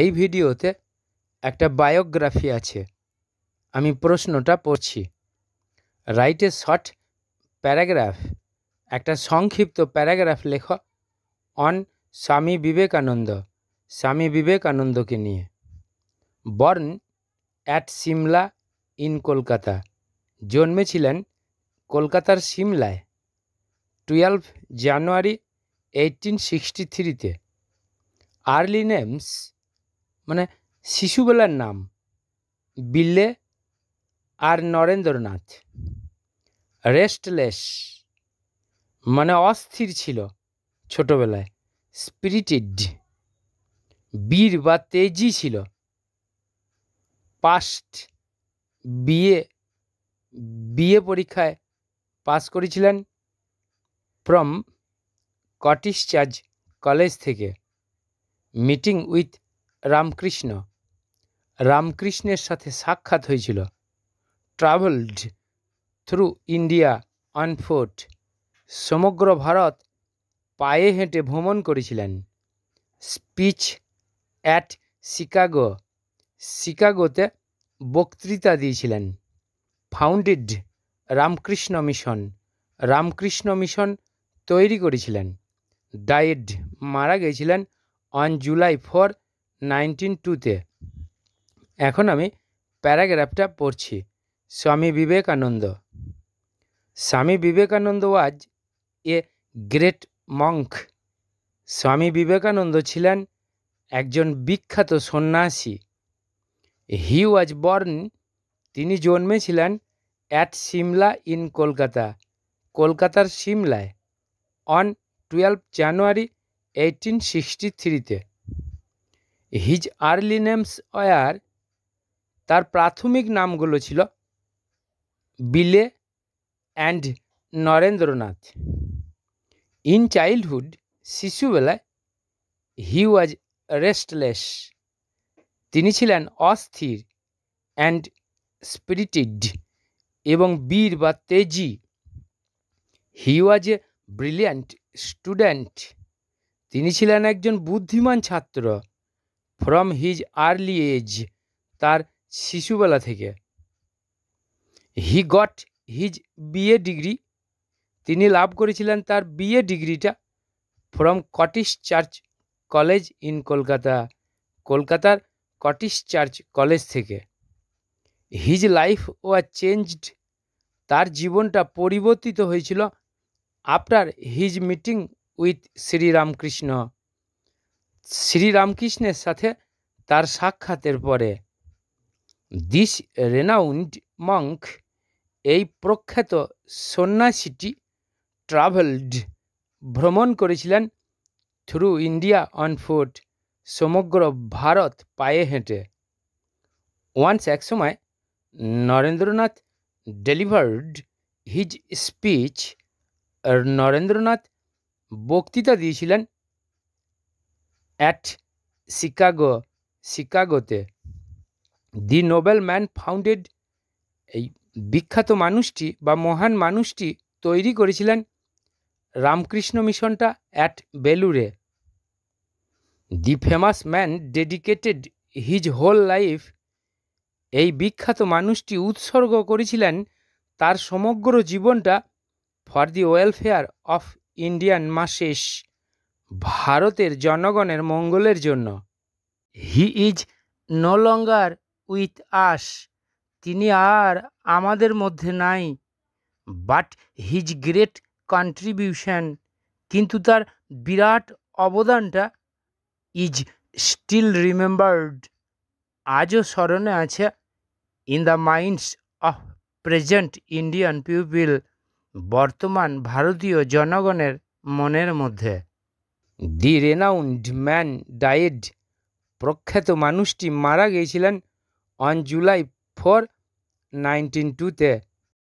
এই ভিডিওতে একটা বায়োগ্রাফি আছে আমি প্রশ্নটা পড়ছি রাইটে শর্ট প্যারাগ্রাফ একটা সংক্ষিপ্ত প্যারাগ্রাফ লেখ অন স্বামী বিবেকানন্দ স্বামী বিবেকানন্দকে নিয়ে born at Simla in Kolkata জন্মেছিলেন কলকাতার সিমলায় টুয়েলভ জানুয়ারি এইটিন সিক্সটি থ্রিতে আর্লি নেমস মানে শিশুবেলার নাম বিল্লে আর নরেন্দ্রনাথ রেস্টলেস মানে অস্থির ছিল ছোটোবেলায় স্পিরিটেড বীর বা তেজি ছিল পাস্ট বিয়ে বিয়ে পরীক্ষায় পাস করেছিলেন ফ্রম কটিশ চার্জ কলেজ থেকে মিটিং উইথ রামকৃষ্ণ রামকৃষ্ণের সাথে সাক্ষাৎ হয়েছিল ট্রাভেলড থ্রু ইন্ডিয়া অনফোর্ট সমগ্র ভারত পায়ে হেঁটে ভ্রমণ করেছিলেন স্পিচ অ্যাট শিকাগো শিকাগোতে বক্তৃতা দিয়েছিলেন founded Ramakrishna Mission Ramakrishna Mission তৈরি করেছিলেন ডায়েড মারা গেছিলেন অন জুলাই ফোর নাইনটিন টুতে এখন আমি প্যারাগ্রাফটা পড়ছি Swami Vivekananda Swami Vivekananda was a great monk Swami Vivekananda ছিলেন একজন বিখ্যাত সন্ন্যাসী হি ওয়াজ বর্ন তিনি জন্মেছিলেন অ্যাট সিমলা ইন কলকাতা কলকাতার সিমলায় on twelve January eighteen sixty থ্রিতে হিজ আর্লি নেমস ওয়ার তার প্রাথমিক নামগুলো ছিল Bile and Narendranath in childhood শিশুবেলায় হি ওয়াজ রেস্টলেস তিনি ছিলেন অস্থির অ্যান্ড স্পিরিটেড এবং বীর বা তেজি হি ওয়াজ এ ব্রিলিয়ান্ট স্টুডেন্ট তিনি ছিলেন একজন বুদ্ধিমান ছাত্র ফ্রম হিজ আর্লি এজ তার শিশুবেলা থেকে he got his BA degree তিনি লাভ করেছিলেন তার বিএ ডিগ্রিটা from Scottish Church College in Kolkata কলকাতার কটিশ চার্চ কলেজ থেকে হিজ লাইফ ওয়াজ চেঞ্জড তার জীবনটা পরিবর্তিত হয়েছিল after his meeting with Shri Ramakrishna শ্রীরামকৃষ্ণের সাথে তার সাক্ষাতের পরে দিস রেনাউন্ড মঙ্ক এই প্রখ্যাত সন্ন্যাসীটি ট্রাভেলড ভ্রমণ করেছিলেন থ্রু ইন্ডিয়া অন ফুট সমগ্র ভারত পায়ে হেঁটে ওয়ান্স এক সময় Narendranath delivered his speech Narendranath বক্তৃতা দিয়েছিলেন অ্যাট শিকাগো শিকাগোতে দি নোবেল ম্যান ফাউন্ডেড এই বিখ্যাত মানুষটি বা মহান মানুষটি তৈরি করেছিলেন রামকৃষ্ণ মিশনটা অ্যাট বেলুরে the famous man dedicated his whole life এই বিখ্যাত মানুষটি উৎসর্গ করেছিলেন তার সমগ্র জীবনটা for the welfare of Indian masses ভারতের জনগণের মঙ্গলের জন্য he is no longer with us তিনি আর আমাদের মধ্যে নাই বাট হিজ গ্রেট কন্ট্রিবিউশন কিন্তু তার বিরাট অবদানটা ইজ স্টিল রিমেম্বার্ড আজও স্মরণে আছে in the minds of present Indian people বর্তমান ভারতীয় জনগণের মনের মধ্যে দি রেনাউন্ড ম্যান ডায়েড প্রখ্যাত মানুষটি মারা গিয়েছিলেন অন জুলাই ফোর নাইনটিন টুতে